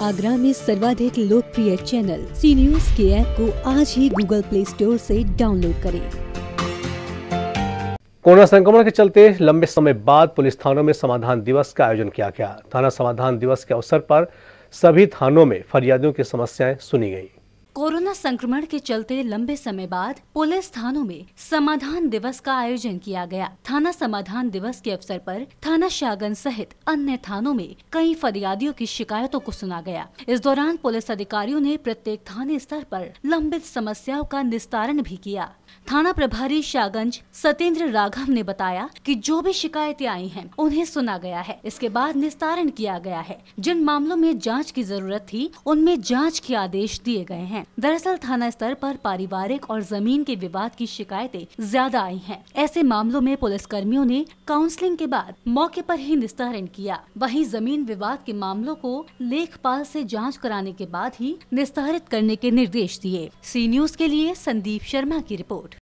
आगरा में सर्वाधिक लोकप्रिय चैनल सी न्यूज के ऐप को आज ही गूगल प्ले स्टोर से डाउनलोड करें कोरोना संक्रमण के चलते लंबे समय बाद पुलिस थानों में समाधान दिवस का आयोजन किया गया थाना समाधान दिवस के अवसर पर सभी थानों में फरियादियों की समस्याएं सुनी गई कोरोना संक्रमण के चलते लंबे समय बाद पुलिस थानों में समाधान दिवस का आयोजन किया गया थाना समाधान दिवस के अवसर पर थाना शागन सहित अन्य थानों में कई फरियादियों की शिकायतों को सुना गया इस दौरान पुलिस अधिकारियों ने प्रत्येक थाने स्तर पर लंबित समस्याओं का निस्तारण भी किया थाना प्रभारी शागंज सतेंद्र राघव ने बताया कि जो भी शिकायतें आई हैं उन्हें सुना गया है इसके बाद निस्तारण किया गया है जिन मामलों में जांच की जरूरत थी उनमें जांच के आदेश दिए गए हैं दरअसल थाना स्तर पर पारिवारिक और जमीन के विवाद की शिकायतें ज्यादा आई हैं ऐसे मामलों में पुलिस कर्मियों ने काउंसलिंग के बाद मौके पर ही निस्तारण किया वहीं जमीन विवाद के मामलों को लेखपाल से जांच कराने के बाद ही निस्तारित करने के निर्देश दिए सी न्यूज के लिए संदीप शर्मा की रिपोर्ट